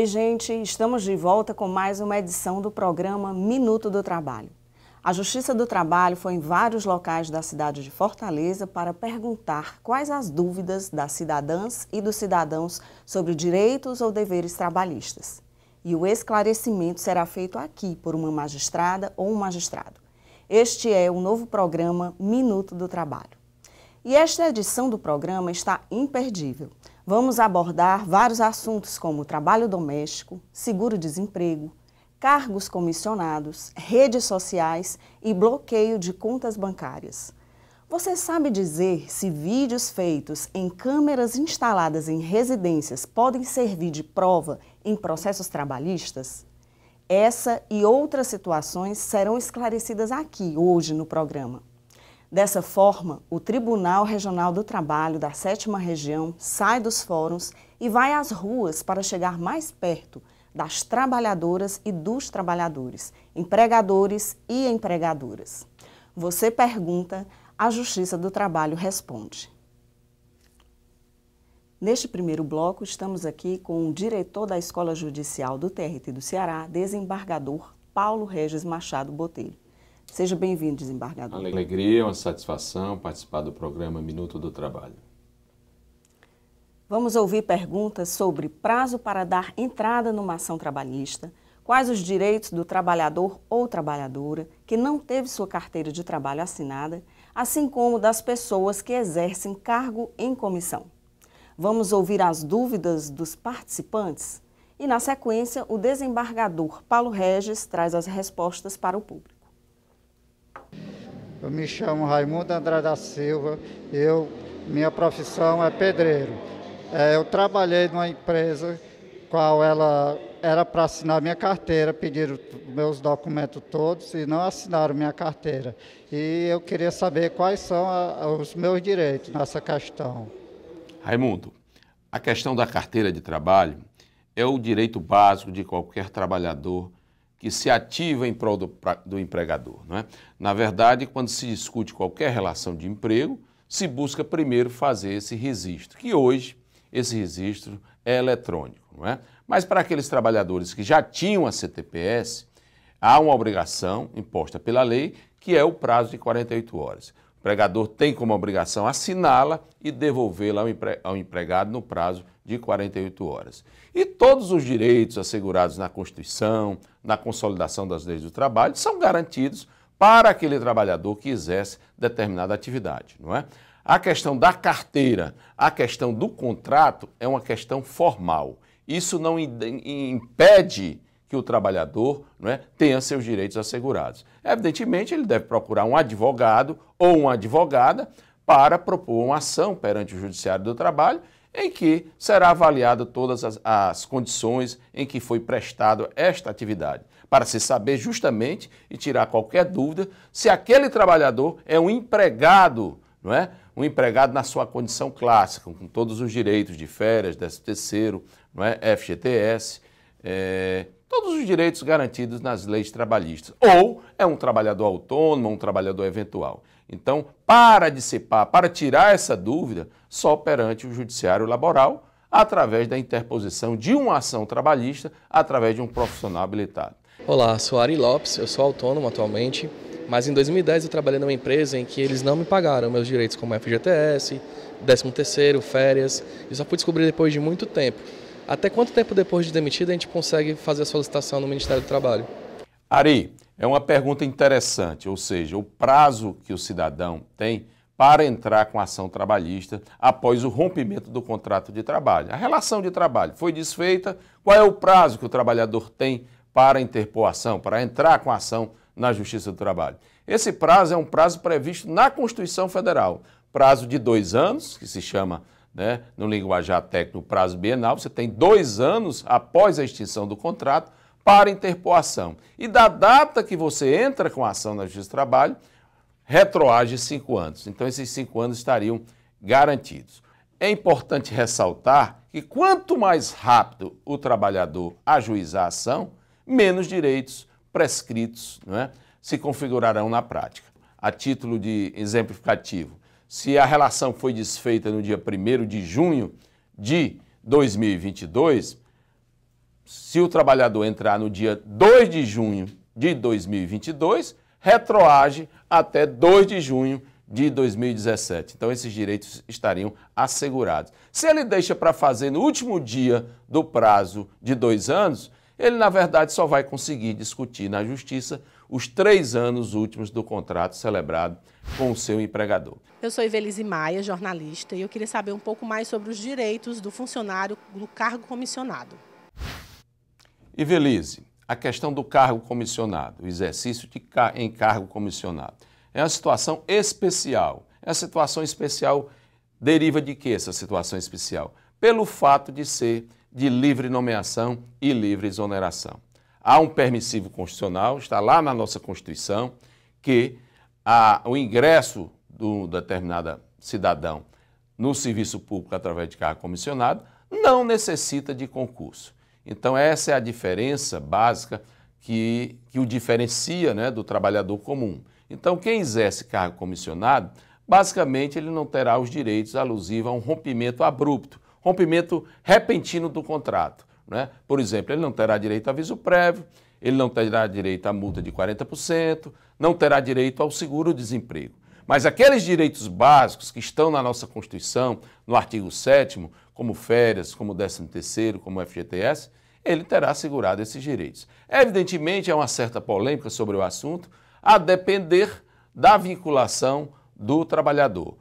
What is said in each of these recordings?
Oi, gente, estamos de volta com mais uma edição do programa Minuto do Trabalho. A Justiça do Trabalho foi em vários locais da cidade de Fortaleza para perguntar quais as dúvidas das cidadãs e dos cidadãos sobre direitos ou deveres trabalhistas. E o esclarecimento será feito aqui por uma magistrada ou um magistrado. Este é o novo programa Minuto do Trabalho. E esta edição do programa está imperdível. Vamos abordar vários assuntos como trabalho doméstico, seguro-desemprego, cargos comissionados, redes sociais e bloqueio de contas bancárias. Você sabe dizer se vídeos feitos em câmeras instaladas em residências podem servir de prova em processos trabalhistas? Essa e outras situações serão esclarecidas aqui hoje no programa. Dessa forma, o Tribunal Regional do Trabalho da Sétima Região sai dos fóruns e vai às ruas para chegar mais perto das trabalhadoras e dos trabalhadores, empregadores e empregadoras. Você pergunta, a Justiça do Trabalho responde. Neste primeiro bloco, estamos aqui com o diretor da Escola Judicial do TRT do Ceará, desembargador Paulo Regis Machado Botelho. Seja bem-vindo, desembargador. Alegria, uma satisfação participar do programa Minuto do Trabalho. Vamos ouvir perguntas sobre prazo para dar entrada numa ação trabalhista, quais os direitos do trabalhador ou trabalhadora que não teve sua carteira de trabalho assinada, assim como das pessoas que exercem cargo em comissão. Vamos ouvir as dúvidas dos participantes e, na sequência, o desembargador Paulo Regis traz as respostas para o público. Eu me chamo Raimundo André da Silva, eu, minha profissão é pedreiro. É, eu trabalhei numa empresa qual ela era para assinar minha carteira, pediram meus documentos todos e não assinaram minha carteira. E eu queria saber quais são a, os meus direitos nessa questão. Raimundo, a questão da carteira de trabalho é o direito básico de qualquer trabalhador que se ativa em prol do, do empregador. Não é? Na verdade, quando se discute qualquer relação de emprego, se busca primeiro fazer esse registro, que hoje esse registro é eletrônico. Não é? Mas para aqueles trabalhadores que já tinham a CTPS, há uma obrigação imposta pela lei, que é o prazo de 48 horas. O empregador tem como obrigação assiná-la e devolvê-la ao empregado no prazo de 48 horas. E todos os direitos assegurados na Constituição, na consolidação das leis do trabalho, são garantidos para aquele trabalhador que exerce determinada atividade, não é? A questão da carteira, a questão do contrato é uma questão formal. Isso não impede que o trabalhador é tenha seus direitos assegurados. Evidentemente, ele deve procurar um advogado ou uma advogada para propor uma ação perante o Judiciário do Trabalho em que será avaliada todas as, as, condições em que foi prestada esta atividade, para se saber justamente e tirar qualquer dúvida se aquele trabalhador é um empregado, não é? Um empregado na sua condição clássica, com todos os direitos de férias, décimo terceiro, não é? FGTS é, todos os direitos garantidos nas leis trabalhistas. Ou é um trabalhador autônomo, um trabalhador eventual. Então, para dissipar, para tirar essa dúvida, só perante o Judiciário Laboral, através da interposição de uma ação trabalhista através de um profissional habilitado. Olá, sou Ari Lopes, eu sou autônomo atualmente, mas em 2010 eu trabalhei numa empresa em que eles não me pagaram meus direitos como FGTS, 13º, férias, e só fui descobrir depois de muito tempo. Até quanto tempo depois de demitida a gente consegue fazer a solicitação no Ministério do Trabalho? Ari, é uma pergunta interessante, ou seja, o prazo que o cidadão tem para entrar com ação trabalhista após o rompimento do contrato de trabalho. A relação de trabalho foi desfeita, qual é o prazo que o trabalhador tem para interpor ação, para entrar com ação na Justiça do Trabalho? Esse prazo é um prazo previsto na Constituição Federal, prazo de dois anos, que se chama né, no linguajar técnico prazo bienal, você tem dois anos após a extinção do contrato para interpor ação. E da data que você entra com a ação na Justiça do Trabalho, retroage cinco anos. Então, esses cinco anos estariam garantidos. É importante ressaltar que quanto mais rápido o trabalhador ajuizar a ação, menos direitos prescritos é, se configurarão na prática. A título de exemplificativo, se a relação foi desfeita no dia 1 de junho de 2022, se o trabalhador entrar no dia 2 de junho de 2022, retroage até 2 de junho de 2017. Então, esses direitos estariam assegurados. Se ele deixa para fazer no último dia do prazo de dois anos, ele, na verdade, só vai conseguir discutir na justiça os três anos últimos do contrato celebrado com o seu empregador. Eu sou Ivelise Maia, jornalista, e eu queria saber um pouco mais sobre os direitos do funcionário do cargo comissionado. Ivelise, a questão do cargo comissionado, o exercício de car em cargo comissionado, é uma situação especial. É uma situação especial deriva de que essa situação especial? Pelo fato de ser de livre nomeação e livre exoneração. Há um permissivo constitucional, está lá na nossa Constituição, que a, o ingresso de um determinado cidadão no serviço público através de cargo comissionado não necessita de concurso. Então, essa é a diferença básica que, que o diferencia né, do trabalhador comum. Então, quem exerce cargo comissionado, basicamente ele não terá os direitos alusivos a um rompimento abrupto, rompimento repentino do contrato. Né? Por exemplo, ele não terá direito a aviso prévio, ele não terá direito à multa de 40%, não terá direito ao seguro-desemprego. Mas aqueles direitos básicos que estão na nossa Constituição, no artigo 7 como férias, como 13º, como FGTS, ele terá assegurado esses direitos. Evidentemente, há uma certa polêmica sobre o assunto, a depender da vinculação do trabalhador.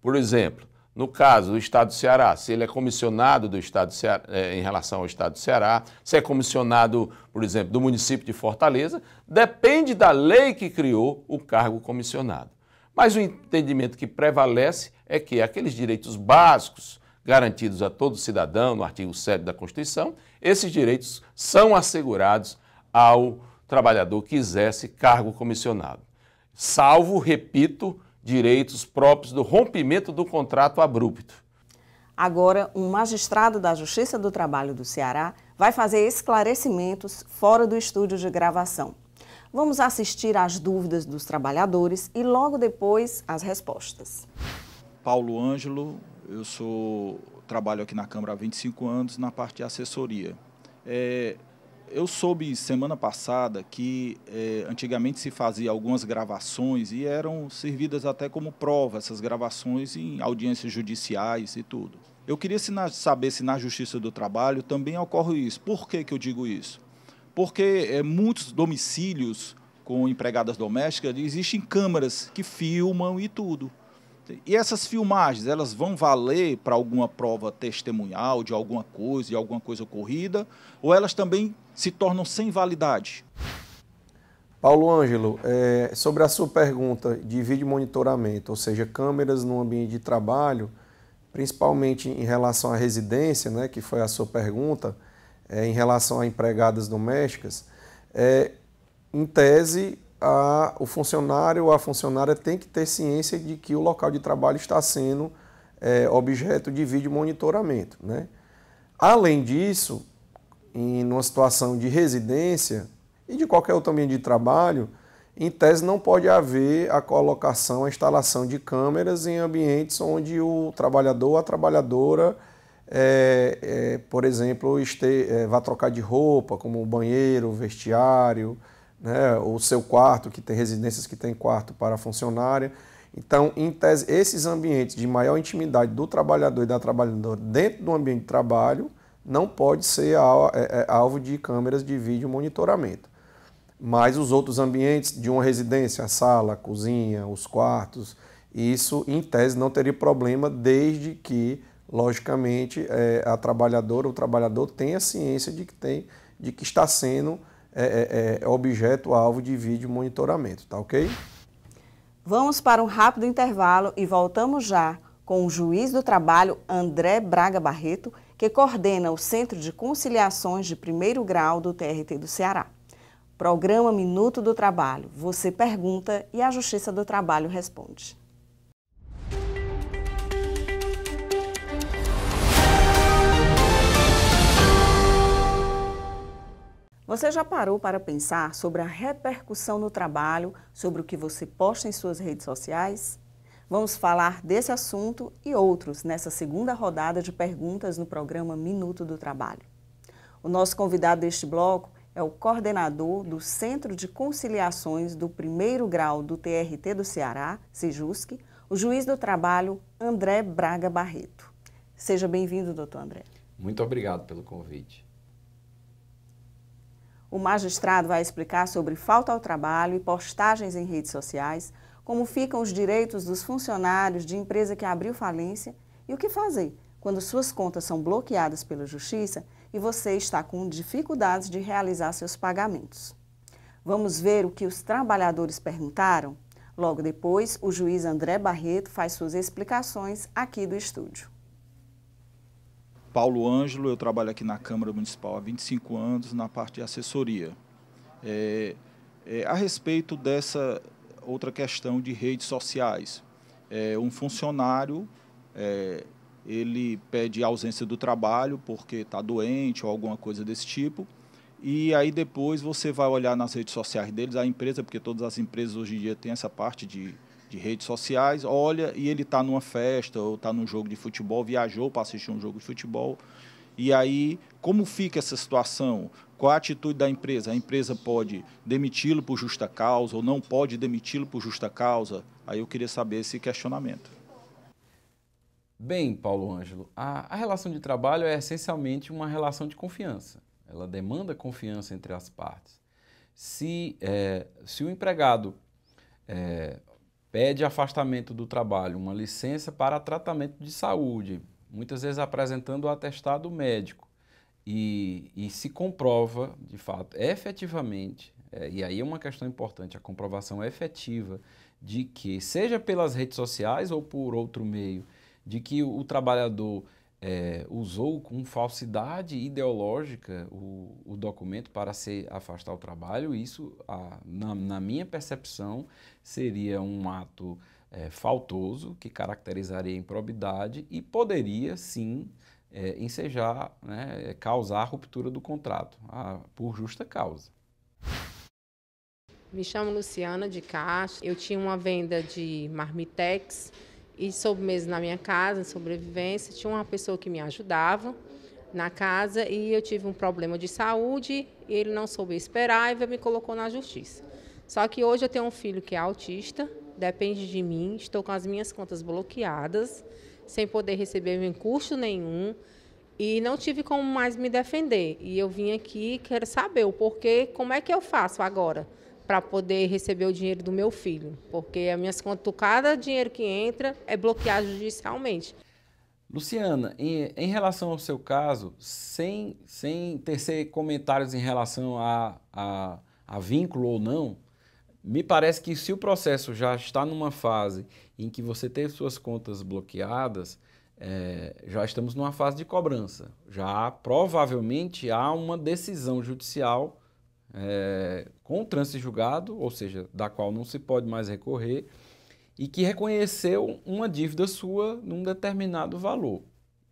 Por exemplo, no caso do Estado do Ceará, se ele é comissionado do Estado Ceará, é, em relação ao Estado do Ceará, se é comissionado, por exemplo, do município de Fortaleza, depende da lei que criou o cargo comissionado. Mas o entendimento que prevalece é que aqueles direitos básicos garantidos a todo cidadão no artigo 7 da Constituição, esses direitos são assegurados ao trabalhador que exerce cargo comissionado. Salvo, repito, direitos próprios do rompimento do contrato abrupto. Agora, um magistrado da Justiça do Trabalho do Ceará vai fazer esclarecimentos fora do estúdio de gravação. Vamos assistir às dúvidas dos trabalhadores e logo depois as respostas. Paulo Ângelo, eu sou trabalho aqui na Câmara há 25 anos na parte de assessoria. É, eu soube semana passada que eh, antigamente se fazia algumas gravações e eram servidas até como prova essas gravações em audiências judiciais e tudo. Eu queria se na, saber se na Justiça do Trabalho também ocorre isso. Por que, que eu digo isso? Porque é muitos domicílios com empregadas domésticas existem câmeras que filmam e tudo. E essas filmagens, elas vão valer para alguma prova testemunhal de alguma coisa, de alguma coisa ocorrida, ou elas também se tornam sem validade? Paulo Ângelo, é, sobre a sua pergunta de vídeo monitoramento, ou seja, câmeras no ambiente de trabalho, principalmente em relação à residência, né, que foi a sua pergunta, é, em relação a empregadas domésticas, é, em tese, a, o funcionário ou a funcionária tem que ter ciência de que o local de trabalho está sendo é, objeto de vídeo monitoramento. Né? Além disso, em uma situação de residência e de qualquer outro ambiente de trabalho, em tese não pode haver a colocação, a instalação de câmeras em ambientes onde o trabalhador ou a trabalhadora, é, é, por exemplo, este, é, vá trocar de roupa, como banheiro, vestiário, né, o seu quarto, que tem residências que tem quarto para funcionária. Então, em tese, esses ambientes de maior intimidade do trabalhador e da trabalhadora dentro do ambiente de trabalho não pode ser é, é, alvo de câmeras de vídeo monitoramento. Mas os outros ambientes de uma residência, a sala, a cozinha, os quartos, isso, em tese, não teria problema desde que, logicamente, é, a trabalhadora ou o trabalhador tenha ciência de que, tem, de que está sendo é é, é, é, objeto alvo de vídeo monitoramento, tá ok? Vamos para um rápido intervalo e voltamos já com o juiz do trabalho André Braga Barreto, que coordena o Centro de Conciliações de Primeiro Grau do TRT do Ceará. Programa Minuto do Trabalho. Você pergunta e a Justiça do Trabalho responde. Você já parou para pensar sobre a repercussão no trabalho, sobre o que você posta em suas redes sociais? Vamos falar desse assunto e outros nessa segunda rodada de perguntas no programa Minuto do Trabalho. O nosso convidado deste bloco é o coordenador do Centro de Conciliações do Primeiro Grau do TRT do Ceará, Sijusc, o juiz do trabalho André Braga Barreto. Seja bem-vindo, doutor André. Muito obrigado pelo convite. O magistrado vai explicar sobre falta ao trabalho e postagens em redes sociais, como ficam os direitos dos funcionários de empresa que abriu falência e o que fazer quando suas contas são bloqueadas pela Justiça e você está com dificuldades de realizar seus pagamentos. Vamos ver o que os trabalhadores perguntaram? Logo depois, o juiz André Barreto faz suas explicações aqui do estúdio. Paulo Ângelo, eu trabalho aqui na Câmara Municipal há 25 anos na parte de assessoria. É, é, a respeito dessa outra questão de redes sociais, é, um funcionário é, ele pede ausência do trabalho porque está doente ou alguma coisa desse tipo. E aí depois você vai olhar nas redes sociais deles, a empresa, porque todas as empresas hoje em dia têm essa parte de de redes sociais, olha e ele está numa festa ou está num jogo de futebol, viajou para assistir um jogo de futebol. E aí, como fica essa situação? Qual a atitude da empresa? A empresa pode demiti-lo por justa causa ou não pode demiti-lo por justa causa? Aí eu queria saber esse questionamento. Bem, Paulo Ângelo, a, a relação de trabalho é essencialmente uma relação de confiança. Ela demanda confiança entre as partes. Se, é, se o empregado é, pede afastamento do trabalho, uma licença para tratamento de saúde, muitas vezes apresentando o atestado médico. E, e se comprova, de fato, efetivamente, é, e aí é uma questão importante, a comprovação efetiva de que, seja pelas redes sociais ou por outro meio, de que o, o trabalhador é, usou com falsidade ideológica o, o, documento para se afastar o trabalho, isso, a, na, na, minha percepção, seria um ato é, faltoso que caracterizaria improbidade e poderia, sim, é, ensejar, né, é, causar a ruptura do contrato, a, por justa causa. Me chamo Luciana de Castro. Eu tinha uma venda de marmitex e soube mesmo na minha casa, sobrevivência. Tinha uma pessoa que me ajudava na casa e eu tive um problema de saúde e ele não soube esperar e me colocou na justiça. Só que hoje eu tenho um filho que é autista, depende de mim, estou com as minhas contas bloqueadas, sem poder receber custo nenhum e não tive como mais me defender. E eu vim aqui, quero saber o porquê, como é que eu faço agora? para poder receber o dinheiro do meu filho, porque a minhas contas, cada dinheiro que entra é bloqueado judicialmente. Luciana, em, em, relação ao seu caso, sem, sem tecer comentários em relação a, a, a vínculo ou não, me parece que se o processo já está numa fase em que você teve suas contas bloqueadas, é, já estamos numa fase de cobrança. Já provavelmente há uma decisão judicial é, com trânsito julgado, ou seja, da qual não se pode mais recorrer, e que reconheceu uma dívida sua num determinado valor.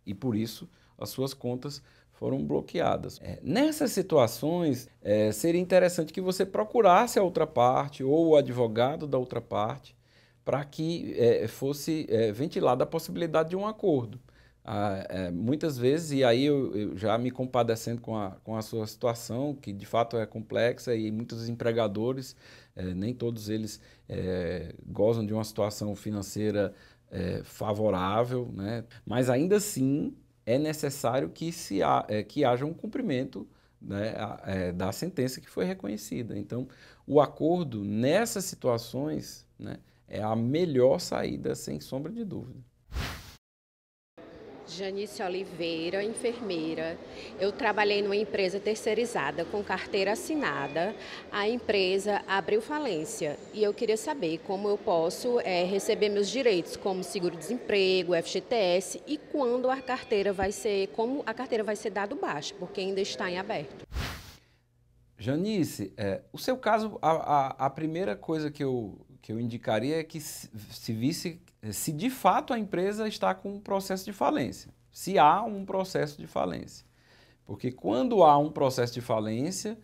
E por isso as suas contas foram bloqueadas. É, nessas situações, é, seria interessante que você procurasse a outra parte ou o advogado da outra parte para que é, fosse é, ventilada a possibilidade de um acordo. Ah, é, muitas vezes, e aí eu, eu, já me compadecendo com a, com a sua situação, que de fato é complexa, e muitos empregadores, é, nem todos eles é, gozam de uma situação financeira é, favorável, né? mas ainda assim é necessário que, se ha, é, que haja um cumprimento né, a, é, da sentença que foi reconhecida. Então, o acordo nessas situações né, é a melhor saída, sem sombra de dúvida. Janice Oliveira, enfermeira. Eu trabalhei numa empresa terceirizada com carteira assinada. A empresa abriu falência e eu queria saber como eu posso é, receber meus direitos, como seguro-desemprego, FGTS e quando a carteira vai ser, como a carteira vai ser dado baixo, porque ainda está em aberto. Janice, é, o seu caso, a, a, a primeira coisa que eu, que eu indicaria é que se, se visse eh, se de fato a empresa está com um processo de falência, se há um processo de falência. Porque quando há um processo de falência,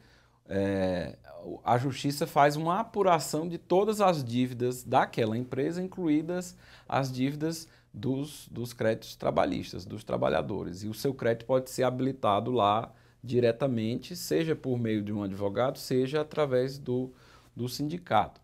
é, a justiça faz uma apuração de todas as dívidas daquela empresa, incluídas as dívidas dos, dos créditos trabalhistas, dos trabalhadores. E o seu crédito pode ser habilitado lá diretamente, seja por meio de um advogado, seja através do, do sindicato.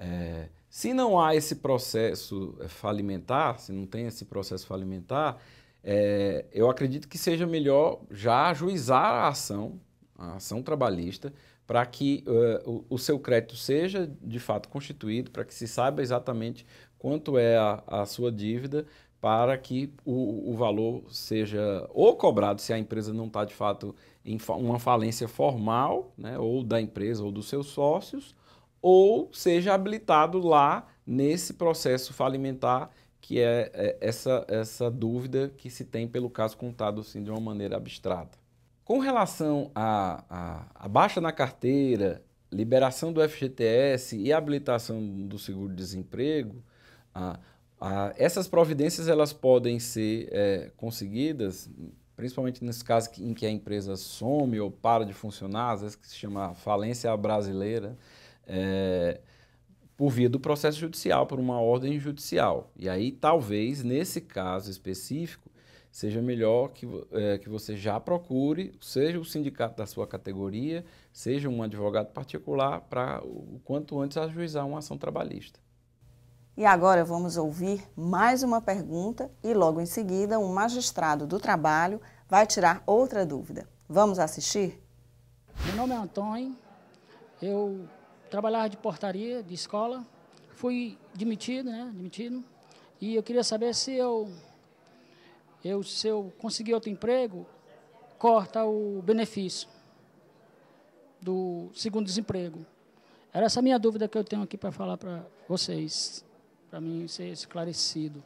É, se não há esse processo eh, falimentar, se não tem esse processo falimentar, é, eu acredito que seja melhor já ajuizar a ação, a ação trabalhista, para que uh, o, o, seu crédito seja de fato constituído, para que se saiba exatamente quanto é a, a sua dívida, para que o, o, valor seja ou cobrado se a empresa não está de fato em fa uma falência formal, né, ou da empresa ou dos seus sócios, ou seja habilitado lá nesse processo falimentar, que é, é essa, essa dúvida que se tem pelo caso contado assim, de uma maneira abstrata. Com relação à a, a, a, baixa na carteira, liberação do FGTS e habilitação do seguro-desemprego, a, a, essas providências elas podem ser é, conseguidas, principalmente nesse caso em que a empresa some ou para de funcionar, às vezes que se chama falência brasileira, é, por via do processo judicial, por uma ordem judicial. E aí, talvez, nesse caso específico, seja melhor que, é, que você já procure, seja o sindicato da sua categoria, seja um advogado particular, para o quanto antes ajuizar uma ação trabalhista. E agora vamos ouvir mais uma pergunta e logo em seguida um magistrado do trabalho vai tirar outra dúvida. Vamos assistir? Meu nome é Antônio, eu trabalhava de portaria de escola, fui demitido, né, demitido, e eu queria saber se eu, eu se eu conseguir outro emprego, corta o benefício do segundo desemprego. Era essa a minha dúvida que eu tenho aqui para falar para vocês, para mim ser esclarecido.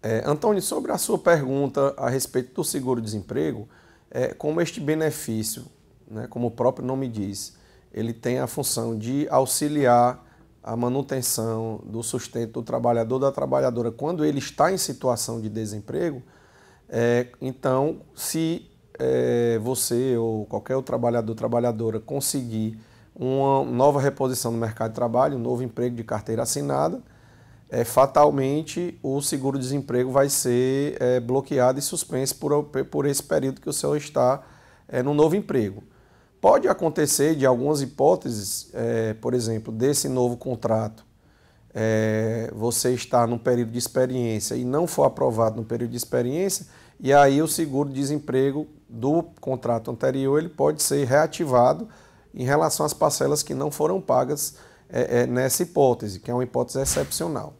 É, Antônio, sobre a sua pergunta a respeito do seguro-desemprego, é, como este benefício, né, como o próprio nome diz, ele tem a função de auxiliar a manutenção do sustento do trabalhador da trabalhadora quando ele está em situação de desemprego. É, então, se é, você ou qualquer outro trabalhador trabalhadora conseguir uma nova reposição no mercado de trabalho, um novo emprego de carteira assinada, é, fatalmente o seguro-desemprego vai ser é, bloqueado e suspenso por, por esse período que o senhor está é, no novo emprego. Pode acontecer de algumas hipóteses, é, por exemplo, desse novo contrato, é, você estar num período de experiência e não for aprovado no período de experiência, e aí o seguro-desemprego do contrato anterior ele pode ser reativado em relação às parcelas que não foram pagas é, é nessa hipótese, que é uma hipótese excepcional.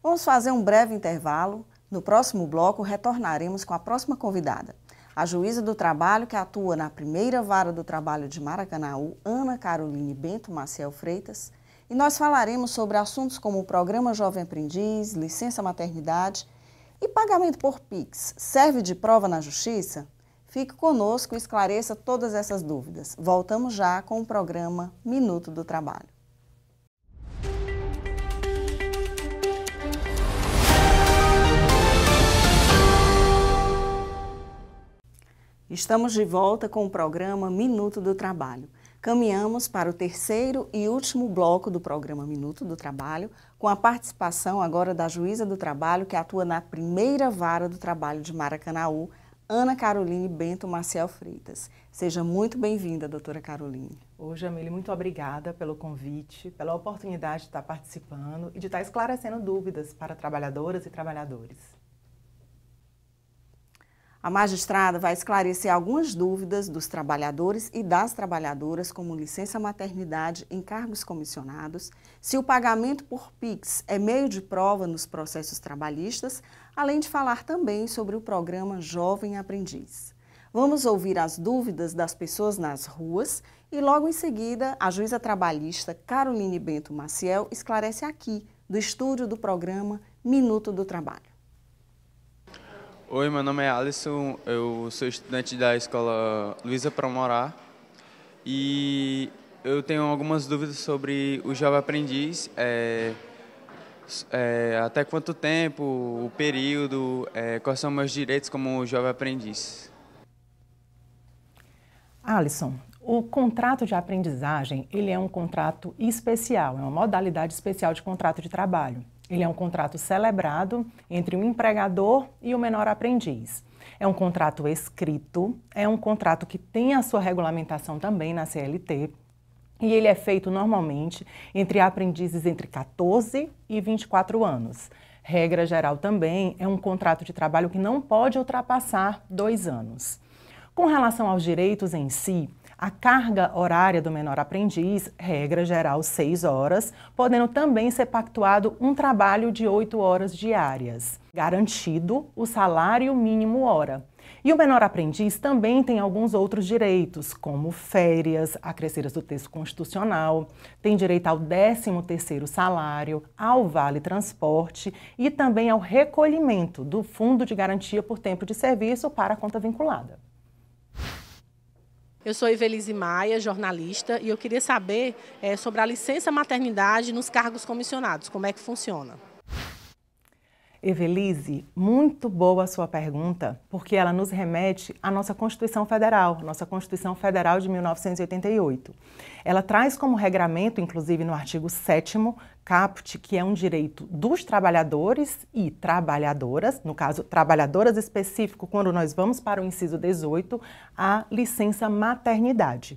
Vamos fazer um breve intervalo. No próximo bloco, retornaremos com a próxima convidada. A juíza do trabalho que atua na primeira vara do trabalho de Maracanaú, Ana Caroline Bento Maciel Freitas, e nós falaremos sobre assuntos como o programa Jovem Aprendiz, licença maternidade e pagamento por PIX. Serve de prova na justiça? Fique conosco e esclareça todas essas dúvidas. Voltamos já com o programa Minuto do Trabalho. Estamos de volta com o programa Minuto do Trabalho. Caminhamos para o terceiro e último bloco do programa Minuto do Trabalho, com a participação agora da juíza do trabalho que atua na primeira vara do trabalho de Maracanaú, Ana Caroline Bento Marcel Freitas. Seja muito bem-vinda, doutora Caroline. Hoje, Jamile, muito obrigada pelo convite, pela oportunidade de estar participando e de estar esclarecendo dúvidas para trabalhadoras e trabalhadores. A magistrada vai esclarecer algumas dúvidas dos trabalhadores e das trabalhadoras, como licença maternidade em cargos comissionados, se o pagamento por PIX é meio de prova nos processos trabalhistas, além de falar também sobre o programa Jovem Aprendiz. Vamos ouvir as dúvidas das pessoas nas ruas e, logo em seguida, a juíza trabalhista Caroline Bento Maciel esclarece aqui, do estúdio do programa Minuto do Trabalho. Oi, meu nome é Alisson, eu sou estudante da escola Luiza Promorá e eu tenho algumas dúvidas sobre o Jovem Aprendiz, é, é, até quanto tempo, o período, é, quais são meus direitos como Jovem Aprendiz. Alisson, o contrato de aprendizagem, ele é um contrato especial, é uma modalidade especial de contrato de trabalho. Ele é um contrato celebrado entre o empregador e o menor aprendiz. É um contrato escrito, é um contrato que tem a sua regulamentação também na CLT. E ele é feito normalmente entre aprendizes entre 14 e 24 anos. Regra geral também é um contrato de trabalho que não pode ultrapassar dois anos. Com relação aos direitos em si, a carga horária do menor aprendiz, regra geral 6 horas, podendo também ser pactuado um trabalho de 8 horas diárias. Garantido o salário mínimo hora. E o menor aprendiz também tem alguns outros direitos, como férias, acrescidas do texto constitucional, tem direito ao 13º salário, ao vale transporte e também ao recolhimento do Fundo de Garantia por Tempo de Serviço para a conta vinculada. Eu sou Evelise Maia, jornalista, e eu queria saber é, sobre a licença maternidade nos cargos comissionados, como é que funciona. Evelise, muito boa a sua pergunta, porque ela nos remete à nossa Constituição Federal, nossa Constituição Federal de 1988. Ela traz como regramento, inclusive no artigo 7 caput, que é um direito dos trabalhadores e trabalhadoras, no caso, trabalhadoras específico, quando nós vamos para o inciso 18, a licença maternidade.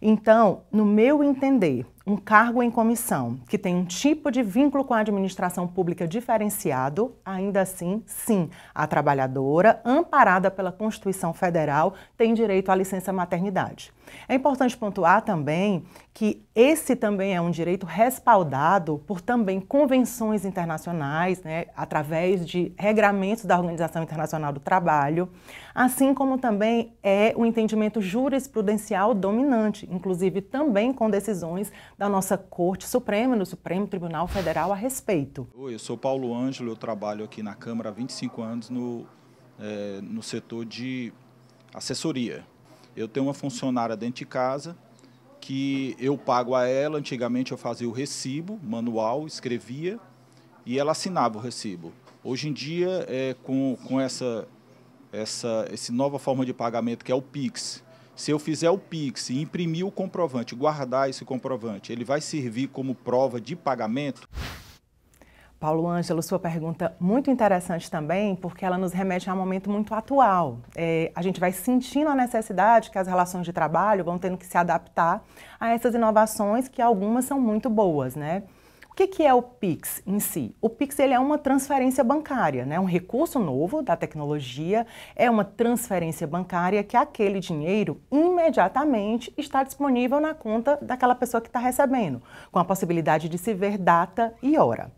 Então, no meu entender, um cargo em comissão que tem um tipo de vínculo com a administração pública diferenciado, ainda assim, sim, a trabalhadora, amparada pela Constituição Federal, tem direito à licença maternidade. É importante pontuar também que esse também é um direito respaldado por também convenções internacionais, né, através de regramentos da Organização Internacional do Trabalho, assim como também é o entendimento jurisprudencial dominante, inclusive também com decisões da nossa Corte Suprema, do Supremo Tribunal Federal a respeito. Oi, eu sou Paulo Ângelo, eu trabalho aqui na Câmara há 25 anos no, é, no setor de assessoria eu tenho uma funcionária dentro de casa que eu pago a ela. Antigamente eu fazia o recibo manual, escrevia e ela assinava o recibo. Hoje em dia, é, com, com essa, essa, essa nova forma de pagamento que é o Pix, se eu fizer o Pix e imprimir o comprovante, guardar esse comprovante, ele vai servir como prova de pagamento? Paulo Ângelo, sua pergunta muito interessante também, porque ela nos remete a um momento muito atual. É, a gente vai sentindo a necessidade que as relações de trabalho vão tendo que se adaptar a essas inovações, que algumas são muito boas, né? O que, que é o Pix em si? O Pix ele é uma transferência bancária, né? um recurso novo da tecnologia, é uma transferência bancária que aquele dinheiro imediatamente está disponível na conta daquela pessoa que está recebendo, com a possibilidade de se ver data e hora.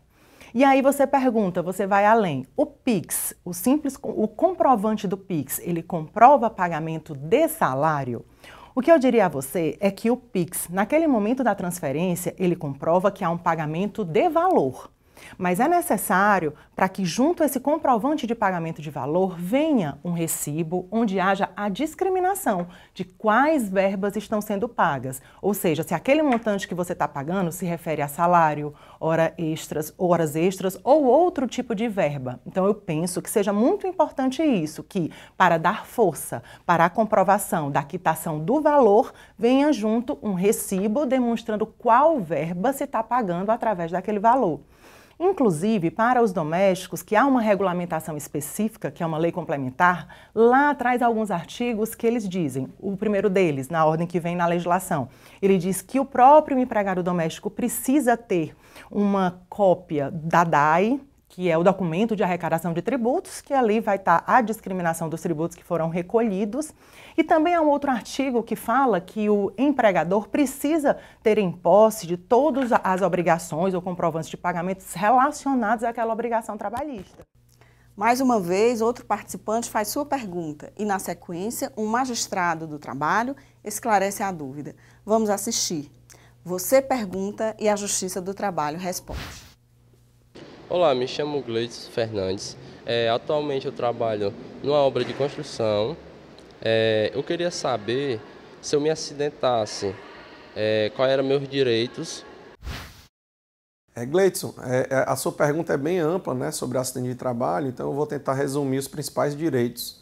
E aí você pergunta, você vai além. O Pix, o simples, o comprovante do Pix, ele comprova pagamento de salário? O que eu diria a você é que o Pix, naquele momento da transferência, ele comprova que há um pagamento de valor. Mas é necessário para que, junto a esse comprovante de pagamento de valor, venha um recibo onde haja a discriminação de quais verbas estão sendo pagas. Ou seja, se aquele montante que você está pagando se refere a salário, hora extras, horas extras ou outro tipo de verba. Então, eu penso que seja muito importante isso, que para dar força para a comprovação da quitação do valor, venha junto um recibo demonstrando qual verba se está pagando através daquele valor. Inclusive, para os domésticos, que há uma regulamentação específica, que é uma lei complementar, lá traz alguns artigos que eles dizem. O primeiro deles, na ordem que vem na legislação, ele diz que o próprio empregado doméstico precisa ter uma cópia da DAI, que é o documento de arrecadação de tributos, que ali vai estar tá a discriminação dos tributos que foram recolhidos. E também há um outro artigo que fala que o empregador precisa ter em posse de todas as obrigações ou comprovantes de pagamentos relacionados àquela obrigação trabalhista. Mais uma vez, outro participante faz sua pergunta e, na sequência, um magistrado do trabalho esclarece a dúvida. Vamos assistir. Você pergunta e a Justiça do Trabalho responde. Olá, me chamo Gleitz Fernandes. É, atualmente eu trabalho numa obra de construção. É, eu queria saber se eu me acidentasse, é, quais eram meus direitos. É, Gleitson, é, é, a sua pergunta é bem ampla né, sobre acidente de trabalho, então eu vou tentar resumir os principais direitos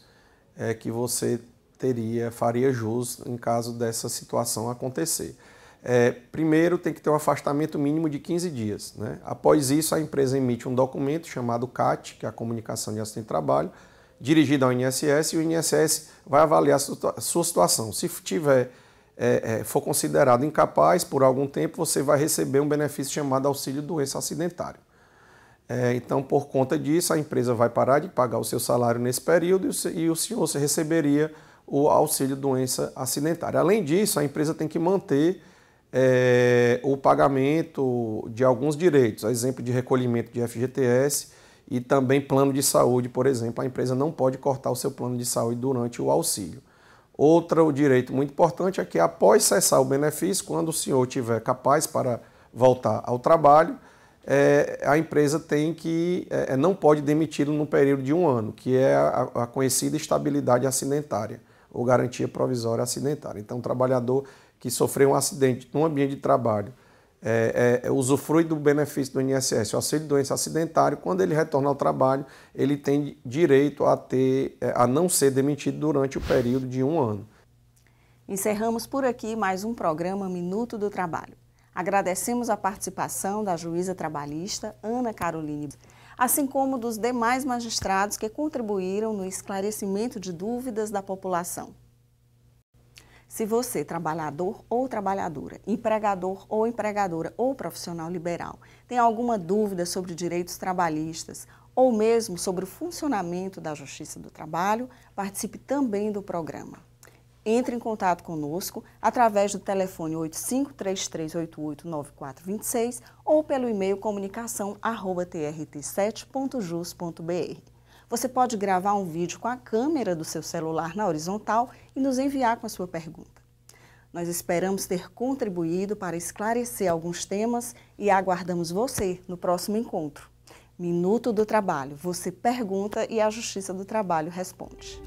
é, que você teria, faria jus em caso dessa situação acontecer. É, primeiro, tem que ter um afastamento mínimo de 15 dias. Né? Após isso, a empresa emite um documento chamado CAT, que é a Comunicação de Acidente de Trabalho, dirigido ao INSS, e o INSS vai avaliar a sua situação. Se tiver é, é, for considerado incapaz por algum tempo, você vai receber um benefício chamado auxílio doença acidentário. É, então, por conta disso, a empresa vai parar de pagar o seu salário nesse período e o senhor receberia o auxílio doença acidentária. Além disso, a empresa tem que manter é, o pagamento de alguns direitos, a exemplo de recolhimento de FGTS e também plano de saúde, por exemplo. A empresa não pode cortar o seu plano de saúde durante o auxílio. Outro direito muito importante é que, após cessar o benefício, quando o senhor tiver capaz para voltar ao trabalho, é, a empresa tem que é, é não pode demiti-lo num período de um ano, que é a, a conhecida estabilidade acidentária ou garantia provisória acidentária. Então, o trabalhador que sofreu um acidente no ambiente de trabalho é, é, é, usufrui do benefício do INSS, o auxílio doença acidentário, quando ele retorna ao trabalho, ele tem direito a, ter, é, a não ser demitido durante o período de um ano. Encerramos por aqui mais um programa Minuto do Trabalho. Agradecemos a participação da juíza trabalhista Ana Caroline, assim como dos demais magistrados que contribuíram no esclarecimento de dúvidas da população. Se você, trabalhador ou trabalhadora, empregador ou empregadora ou profissional liberal, tem alguma dúvida sobre direitos trabalhistas ou mesmo sobre o funcionamento da Justiça do Trabalho, participe também do programa. Entre em contato conosco através do telefone 8533889426 ou pelo e-mail comunicação@trt7.jus.br. Você pode gravar um vídeo com a câmera do seu celular na horizontal e nos enviar com a sua pergunta. Nós esperamos ter contribuído para esclarecer alguns temas e aguardamos você no próximo encontro. Minuto do Trabalho. Você pergunta e a Justiça do Trabalho responde.